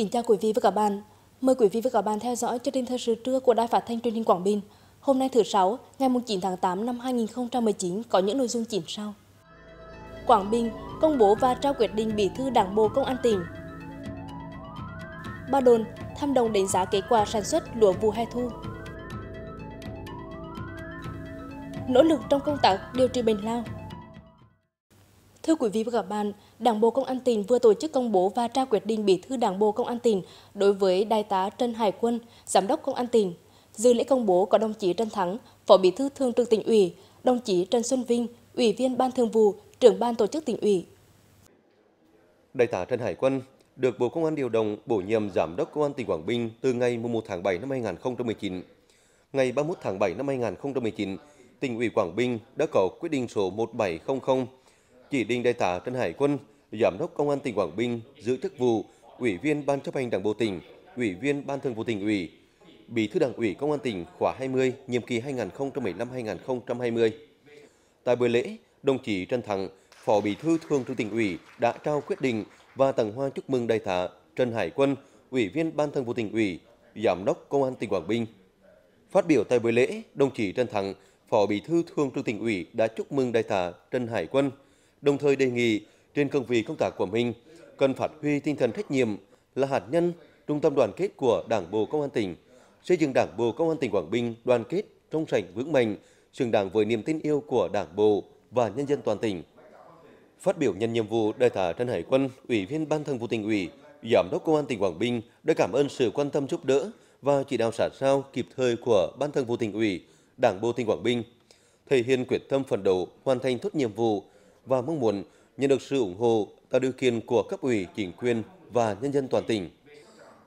Kính chào quý vị và các bạn. Mời quý vị và các bạn theo dõi chương trình thời sự trưa của Đài Phát thanh Truyền hình Quảng Bình. Hôm nay thứ sáu, ngày 9 tháng 8 năm 2019 có những nội dung chính sau. Quảng Bình công bố và trao quyết định bí thư Đảng bộ Công an tỉnh. Ba Đồn thăm đồng đánh giá kết quả sản xuất lúa vụ hè thu. Nỗ lực trong công tác điều trị bệnh lao. Thưa quý vị và các bạn, Đảng bộ Công an tỉnh vừa tổ chức công bố và trao quyết định bí thư Đảng bộ Công an tỉnh đối với Đại tá Trần Hải Quân, Giám đốc Công an tỉnh. Dư lễ công bố có đồng chí Trần Thắng, Phó Bí thư Thường trực tỉnh ủy, đồng chí Trần Xuân Vinh, Ủy viên Ban Thường vụ, Trưởng ban Tổ chức tỉnh ủy. Đại tá Trần Hải Quân được Bộ Công an điều động bổ nhiệm Giám đốc Công an tỉnh Quảng Bình từ ngày 1 tháng 7 năm 2019. Ngày 31 tháng 7 năm 2019, tỉnh ủy Quảng Bình đã có quyết định số 1700 chỉ định đại tá Trần Hải Quân, Giám đốc Công an tỉnh Quảng Bình giữ chức vụ Ủy viên Ban chấp hành Đảng bộ tỉnh, Ủy viên Ban thường vụ tỉnh ủy, Bí thư Đảng ủy Công an tỉnh khóa 20, nhiệm kỳ 2015-2020. Tại buổi lễ, đồng chí Trần Thắng, Phó Bí thư Thường trực tỉnh ủy đã trao quyết định và tặng hoa chúc mừng đại tá Trần Hải Quân, Ủy viên Ban thường vụ tỉnh ủy, Giám đốc Công an tỉnh Quảng Bình. Phát biểu tại buổi lễ, đồng chí Trần Thắng, Phó Bí thư Thường trực tỉnh ủy đã chúc mừng đại tá Trần Hải Quân, đồng thời đề nghị trên cương vị công tác của mình cần phát huy tinh thần trách nhiệm là hạt nhân trung tâm đoàn kết của Đảng bộ Công an tỉnh, xây dựng Đảng bộ Công an tỉnh Quảng Bình đoàn kết, trong sạch vững mạnh, xứng đáng với niềm tin yêu của Đảng bộ và nhân dân toàn tỉnh. Phát biểu nhận nhiệm vụ, Đại tá Trần Hải Quân, Ủy viên Ban Thường vụ tỉnh ủy, Giám đốc Công an tỉnh Quảng Bình đã cảm ơn sự quan tâm giúp đỡ và chỉ đạo sát sao kịp thời của Ban Thường vụ tỉnh ủy, Đảng bộ tỉnh Quảng Bình, thể hiện quyết tâm phấn đấu hoàn thành tốt nhiệm vụ và mong muốn nhận được sự ủng hộ tạo điều kiện của cấp ủy, chính quyền và nhân dân toàn tỉnh.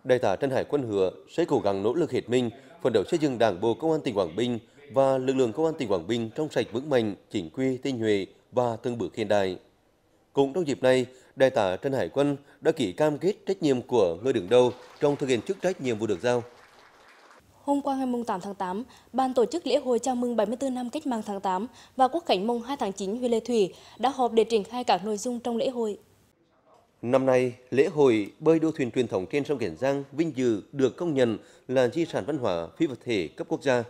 Đại tá Trần Hải Quân hứa sẽ cố gắng nỗ lực hết mình, phấn đấu xây dựng Đảng bộ Công an tỉnh Quảng Bình và lực lượng Công an tỉnh Quảng Bình trong sạch vững mạnh, chính quy, tinh nhuệ và từng bước hiện đại. Cũng trong dịp này, Đại tá Trần Hải Quân đã ký cam kết trách nhiệm của người đứng đầu trong thực hiện chức trách nhiệm vụ được giao. Hôm qua ngày 8 tháng 8, Ban tổ chức lễ hội chào mừng 74 năm cách mạng tháng 8 và Quốc khánh mùng 2 tháng 9 huyện Lê Thủy đã họp để triển khai các nội dung trong lễ hội. Năm nay, lễ hội bơi đua thuyền truyền thống trên sông Kiển Giang vinh dự được công nhận là di sản văn hóa phi vật thể cấp quốc gia.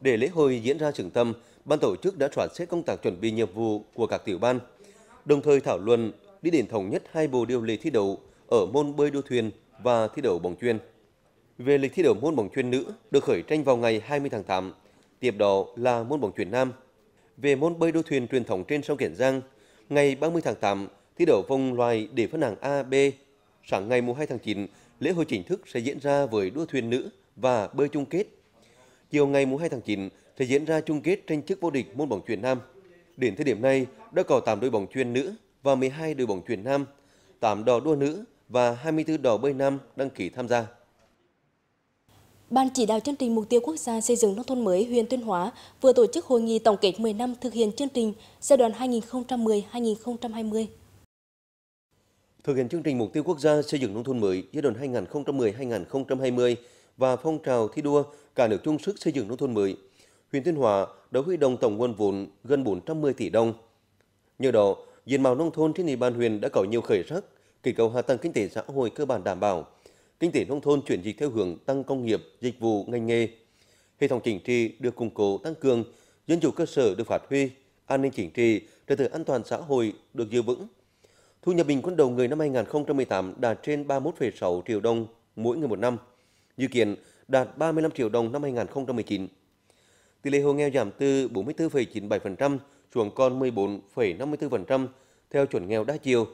Để lễ hội diễn ra trường tâm, ban tổ chức đã soạn xét công tác chuẩn bị nhiệm vụ của các tiểu ban, đồng thời thảo luận đi đến thống nhất hai bộ điều lệ thi đấu ở môn bơi đua thuyền và thi đấu bóng chuyền về lịch thi đấu môn bóng chuyền nữ được khởi tranh vào ngày 20 tháng 8. Tiếp đó là môn bóng chuyền nam. Về môn bơi đua thuyền truyền thống trên sông Kiển Giang, ngày 30 tháng 8 thi đấu vòng loại để phân hạng A, B. Sáng ngày 2 tháng 9, lễ hội chính thức sẽ diễn ra với đua thuyền nữ và bơi chung kết. Chiều ngày 2 tháng 9 sẽ diễn ra chung kết tranh chức vô địch môn bóng chuyền nam. Đến thời điểm này, đã có 8 đội bóng chuyền nữ và 12 đội bóng chuyền nam, 8 đò đua nữ và 24 đò bơi nam đăng ký tham gia. Ban chỉ đạo chương trình Mục tiêu Quốc gia xây dựng nông thôn mới huyện Tuyên Hóa vừa tổ chức hội nghị tổng kết 10 năm thực hiện chương trình giai đoạn 2010-2020. Thực hiện chương trình Mục tiêu Quốc gia xây dựng nông thôn mới giai đoạn 2010-2020 và phong trào thi đua cả nước chung sức xây dựng nông thôn mới, huyện Tuyên Hóa đã huy động tổng nguồn vốn gần 410 tỷ đồng. Nhờ đó, diện mạo nông thôn trên địa bàn huyện đã có nhiều khởi sắc, kết cầu hạ tầng kinh tế xã hội cơ bản đảm bảo – kinh tế nông thôn chuyển dịch theo hướng tăng công nghiệp, dịch vụ, ngành nghề. Hệ thống chính trị được củng cố tăng cường, dân chủ cơ sở được phát huy, an ninh chính trị, trật tự an toàn xã hội được giữ vững. Thu nhập bình quân đầu người năm 2018 đạt trên 31,6 triệu đồng mỗi người một năm, dự kiến đạt 35 triệu đồng năm 2019. Tỷ lệ hộ nghèo giảm từ 44,97% xuống còn 14,54% theo chuẩn nghèo đa chiều.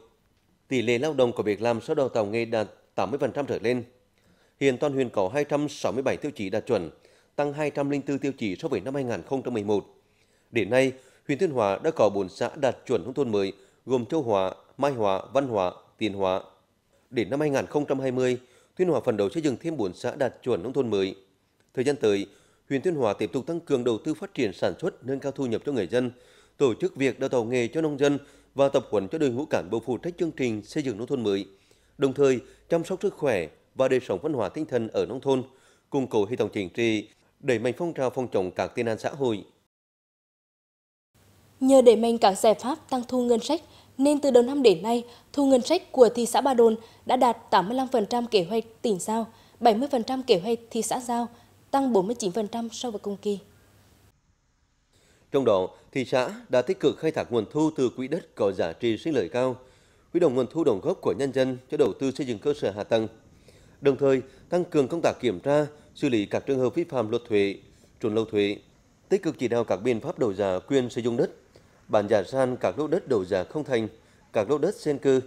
Tỷ lệ lao động có việc làm sau đào tạo nghề đạt 80% trở lên. Hiện toàn huyện có 267 tiêu chí đạt chuẩn, tăng 204 tiêu chí so với năm 2011. Đến nay, huyện Tuyên Hóa đã có 4 xã đạt chuẩn nông thôn mới gồm Châu Hóa, Mai Hóa, Văn Hóa, Tiền Hóa. Đến năm 2020, Tuyên Hóa phần đầu xây dựng thêm 4 xã đạt chuẩn nông thôn mới. Thời gian tới, huyện Tuyên Hóa tiếp tục tăng cường đầu tư phát triển sản xuất, nâng cao thu nhập cho người dân, tổ chức việc đào tạo nghề cho nông dân và tập huấn cho đội ngũ cán bộ phụ trách chương trình xây dựng nông thôn mới đồng thời chăm sóc sức khỏe và đời sống văn hóa tinh thần ở nông thôn, củng cố hệ thống chính trị, đẩy mạnh phong trào phòng chống các tệ nạn xã hội. Nhờ đẩy mạnh các giải pháp tăng thu ngân sách, nên từ đầu năm đến nay, thu ngân sách của thị xã Ba Đồn đã đạt 85% kế hoạch tỉnh giao, 70% kế hoạch thị xã giao, tăng 49% so với cùng kỳ. Trong đó, thị xã đã tích cực khai thác nguồn thu từ quỹ đất có giá trị sinh lợi cao – huy động nguồn thu đồng góp của nhân dân cho đầu tư xây dựng cơ sở hạ tầng. Đồng thời, tăng cường công tác kiểm tra, xử lý các trường hợp vi phạm luật thuế, trốn lâu thuế, tích cực chỉ đạo các biện pháp đầu giá quyền sử dụng đất, bàn giả san các lô đất đầu giá không thành, các lô đất xen cư.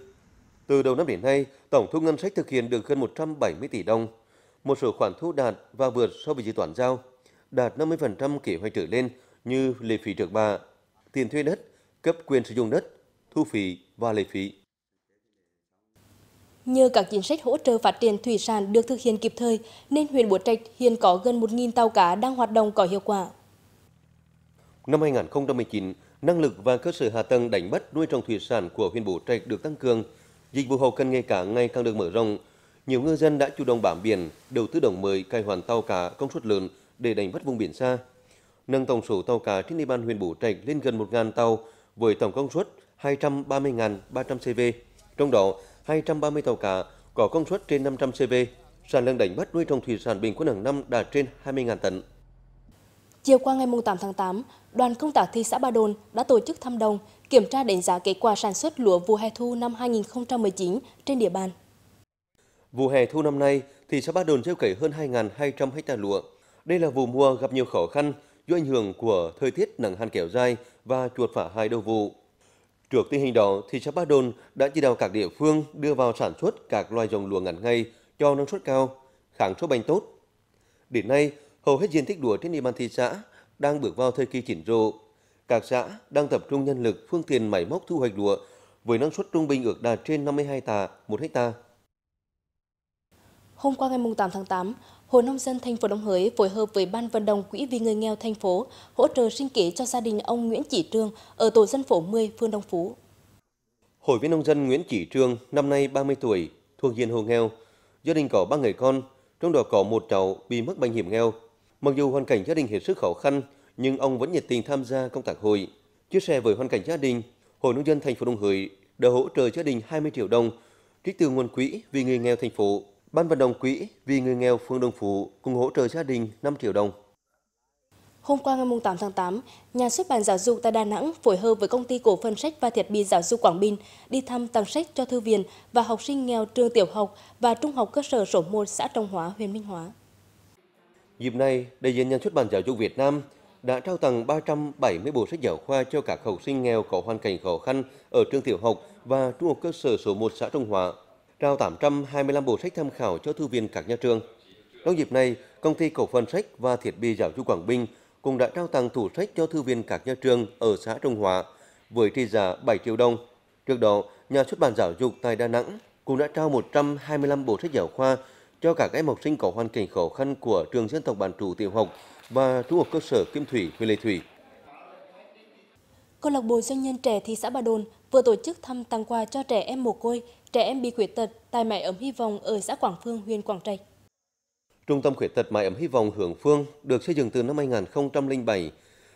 Từ đầu năm đến nay, tổng thu ngân sách thực hiện được hơn 170 tỷ đồng. Một số khoản thu đạt và vượt so với dự toán giao, đạt 50% kế hoạch trở lên như lệ phí trước bạ, tiền thuê đất, cấp quyền sử dụng đất, thu phí và lệ phí. Nhờ các chính sách hỗ trợ phát triển thủy sản được thực hiện kịp thời, nên huyện Bố Trạch hiện có gần 1.000 tàu cá đang hoạt động có hiệu quả. Năm 2019, năng lực và cơ sở hạ tầng đánh bắt nuôi trồng thủy sản của huyện Bố Trạch được tăng cường, dịch vụ hậu cần nghề cá ngày càng được mở rộng. Nhiều ngư dân đã chủ động bám biển, đầu tư đồng mới cài hoàn tàu cá công suất lớn để đánh bắt vùng biển xa. Nâng tổng số tàu cá trên địa bàn huyện Bố Trạch lên gần 1.000 tàu với tổng công suất 230.300 CV. Trong đó, 230 tàu cá có công suất trên 500 CV. Sản lượng đánh bắt nuôi trồng thủy sản bình quân hàng năm đạt trên 20.000 tấn. Chiều qua ngày 8 tháng 8, đoàn công tác thị xã Ba Đồn đã tổ chức thăm đồng, kiểm tra đánh giá kết quả sản xuất lúa vụ hè thu năm 2019 trên địa bàn. Vụ hè thu năm nay, thị xã Ba Đồn gieo cấy hơn 2.200 ha lúa. Đây là vụ mùa gặp nhiều khó khăn do ảnh hưởng của thời tiết nắng hạn kéo dài và chuột phá hai đầu vụ. Trước tình hình đó, thị xã Ba Đồn đã chỉ đạo các địa phương đưa vào sản xuất các loài rồng lúa ngắn ngay cho năng suất cao, kháng sâu bệnh tốt. Đến nay, hầu hết diện tích lúa trên địa bàn thị xã đang bước vào thời kỳ chỉnh rộ. Các xã đang tập trung nhân lực, phương tiện máy móc thu hoạch lúa với năng suất trung bình ước đạt trên 52 tạ một hecta. Hôm qua ngày 8 tháng 8, Hội Nông dân thành phố Đồng Hới phối hợp với Ban vận động Quỹ vì người nghèo thành phố hỗ trợ sinh kế cho gia đình ông Nguyễn Chỉ Trương ở tổ dân phố 10, phường Đông Phú. Hội viên nông dân Nguyễn Chỉ Trương, năm nay 30 tuổi, thuộc diện hộ nghèo. Gia đình có ba người con, trong đó có một cháu bị mắc bệnh hiểm nghèo. Mặc dù hoàn cảnh gia đình hết sức khó khăn, nhưng ông vẫn nhiệt tình tham gia công tác hội. Chia sẻ với hoàn cảnh gia đình, Hội Nông dân thành phố Đồng Hới đã hỗ trợ gia đình 20 triệu đồng trích từ nguồn quỹ vì người nghèo thành phố Ban vận động quỹ vì người nghèo phường Đồng Phú cùng hỗ trợ gia đình 5 triệu đồng. Hôm qua ngày 8 tháng 8, nhà xuất bản giáo dục tại Đà Nẵng phối hợp với công ty cổ phần sách và thiết bị giáo dục Quảng Bình đi thăm tặng sách cho thư viện và học sinh nghèo trường tiểu học và trung học cơ sở số 1 xã Trọng Hóa, huyện Minh Hóa. Dịp này, đại diện nhà xuất bản giáo dục Việt Nam đã trao tặng 370 bộ sách giáo khoa cho các học sinh nghèo có hoàn cảnh khó khăn ở trường tiểu học và trung học cơ sở số 1 xã Trung Hòa trao 825 bộ sách tham khảo cho thư viện các nhà trường. Trong dịp này, Công ty Cổ phần Sách và Thiết bị Giáo dục Quảng Bình cũng đã trao tặng tủ sách cho thư viện các nhà trường ở xã Trung hòa, với trị giá 7 triệu đồng. Trước đó, nhà xuất bản giáo dục tại Đà Nẵng cũng đã trao 125 bộ sách giáo khoa cho các em học sinh có hoàn cảnh khó khăn của trường dân tộc bán trú tiểu học và trung học cơ sở Kim Thủy, huyện lê Thủy. Câu lạc bộ doanh nhân trẻ thị xã Ba Đồn vừa tổ chức thăm tặng quà cho trẻ em mồ côi, trẻ em bị khuyết tật tại mái ấm hy vọng ở xã Quảng Phương, huyện Quảng Trạch. Trung tâm khuyết tật mái ấm hy vọng Hưởng Phương được xây dựng từ năm 2007,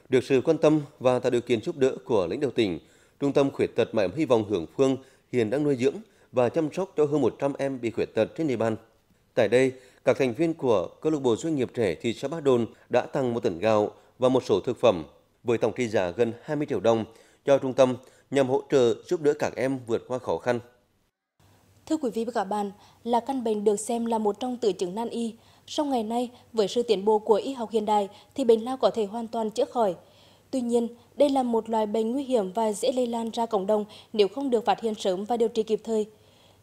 được sự quan tâm và tạo điều kiện giúp đỡ của lãnh đạo tỉnh. Trung tâm khuyết tật mái ấm hy vọng Hưởng Phương hiện đang nuôi dưỡng và chăm sóc cho hơn 100 em bị khuyết tật trên địa bàn. Tại đây, các thành viên của câu lạc bộ doanh nghiệp trẻ thị xã Ba Đồn đã tặng một tấn gạo và một số thực phẩm với tổng trị giá gần 20 triệu đồng cho trung tâm nhằm hỗ trợ giúp đỡ các em vượt qua khó khăn. Thưa quý vị và các bạn, là căn bệnh được xem là một trong tứ chứng nan y. Trong ngày nay, với sự tiến bộ của y học hiện đại thì bệnh lao có thể hoàn toàn chữa khỏi. Tuy nhiên, đây là một loài bệnh nguy hiểm và dễ lây lan ra cộng đồng nếu không được phát hiện sớm và điều trị kịp thời.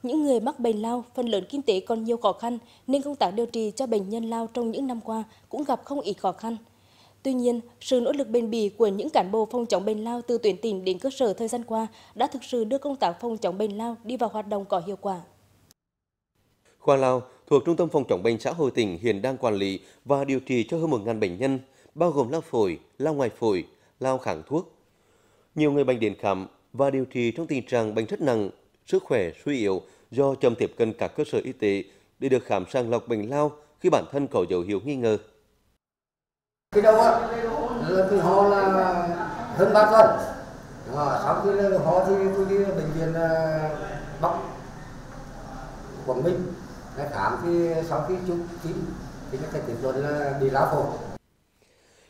Những người mắc bệnh lao, phần lớn kinh tế còn nhiều khó khăn nên công tác điều trị cho bệnh nhân lao trong những năm qua cũng gặp không ít khó khăn. Tuy nhiên, sự nỗ lực bền bỉ của những cán bộ phòng chống bệnh lao từ tuyển tỉnh đến cơ sở thời gian qua đã thực sự đưa công tác phòng chống bệnh lao đi vào hoạt động có hiệu quả. Khoa Lao thuộc Trung tâm Phòng chống bệnh xã hội tỉnh hiện đang quản lý và điều trị cho hơn 1 ngàn bệnh nhân, bao gồm lao phổi, lao ngoài phổi, lao kháng thuốc. Nhiều người bệnh đến khám và điều trị trong tình trạng bệnh rất nặng, sức khỏe suy yếu do chậm tiếp cận các cơ sở y tế để được khám sàng lọc bệnh lao khi bản thân có dấu hiệu nghi ngờ cái đầu á ờ, là tôi ho là hơn ba tuần à, sau khi ho thì tôi đi bệnh viện ờ, bắc quảng Minh, bình khám thì sau khi chụp chín thì nó kết luận là bị lao phổi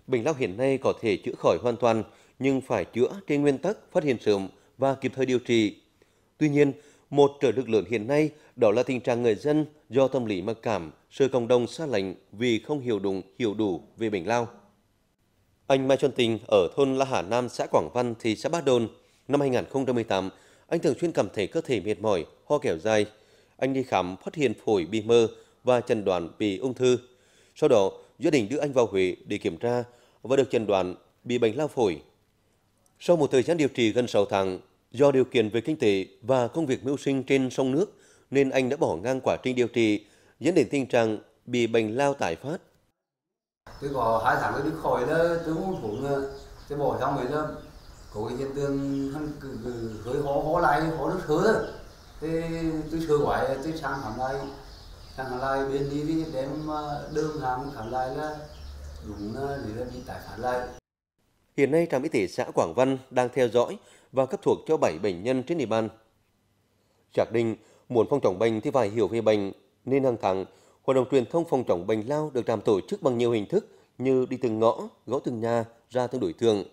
bệnh lao hiện nay có thể chữa khỏi hoàn toàn nhưng phải chữa trên nguyên tắc phát hiện sớm và kịp thời điều trị. Tuy nhiên, một trở lực lượng hiện nay đó là tình trạng người dân do tâm lý mặc cảm, sự cộng đồng xa lạnh vì không hiểu đúng, hiểu đủ về bệnh lao. Anh Mai Xuân Tình ở thôn La Hà Nam, xã Quảng Văn, thị xã Bát Đồn, năm 2018, anh thường xuyên cảm thấy cơ thể mệt mỏi, ho kéo dài. Anh đi khám phát hiện phổi bị mơ và chẩn đoán bị ung thư. Sau đó, gia đình đưa anh vào Huế để kiểm tra và được chẩn đoán bị bệnh lao phổi. Sau một thời gian điều trị gần 6 tháng, Do điều kiện về kinh tế và công việc mưu sinh trên sông nước nên anh đã bỏ ngang quá trình điều trị dẫn đến tình trạng bị bệnh lao tái phát. Tôi có hai tháng tôi đi khỏi đó, tôi không uống tôi bỏ xong rồi đó có cái hiện tượng hơi khó khó lại khó nước hứa đó. thế tôi sửa quái tôi sang khám lại sang khám lại bên đi đi đem ờ, đơn hàng khám lại là đúng ờ, là bị tái phát lại Hiện nay trạm y tế xã Quảng Văn đang theo dõi và cấp thuốc cho 7 bệnh nhân trên địa bàn. Xác định muốn phòng chống bệnh thì phải hiểu về bệnh, nên hàng tháng, hoạt động truyền thông phòng chống bệnh lao được làm tổ chức bằng nhiều hình thức như đi từng ngõ, gõ từng nhà, ra từng đối tượng,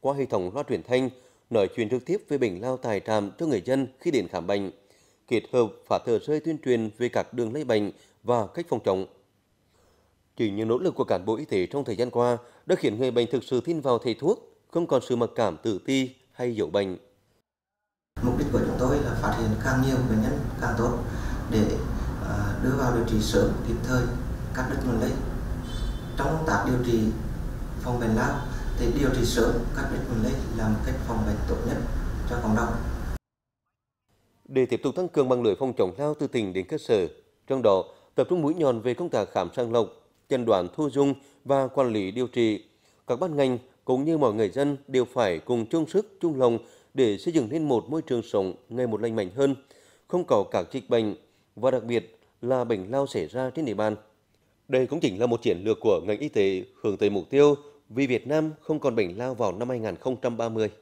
qua hệ thống loa truyền thanh, nói chuyện trực tiếp về bệnh lao tài trạm cho người dân khi đến khám bệnh, kết hợp phát tờ rơi tuyên truyền về các đường lây bệnh và cách phòng chống. Chỉ những nỗ lực của cán bộ y tế trong thời gian qua đã khiến người bệnh thực sự tin vào thầy thuốc, không còn sự mặc cảm tự ti hay dụ bệnh. Mục đích của chúng tôi là phát hiện càng nhiều bệnh nhân càng tốt để à, đưa vào điều trị sớm kịp thời cắt đứt nguồn lây. Trong tác điều trị phòng bệnh lao thì điều trị sớm cắt đứt nguồn lây là một cách phòng bệnh tốt nhất cho cộng đồng. Để tiếp tục tăng cường bằng lưỡi phòng chống lao từ tỉnh đến cơ sở, trong đó tập trung mũi nhọn về công tác khám sàng lọc, chẩn đoán thu dung và quản lý điều trị, các ban ngành cũng như mọi người dân đều phải cùng chung sức, chung lòng để xây dựng nên một môi trường sống ngày một lành mạnh hơn, không có cả dịch bệnh và đặc biệt là bệnh lao xảy ra trên địa bàn. Đây cũng chính là một chiến lược của ngành y tế hướng tới mục tiêu vì Việt Nam không còn bệnh lao vào năm 2030.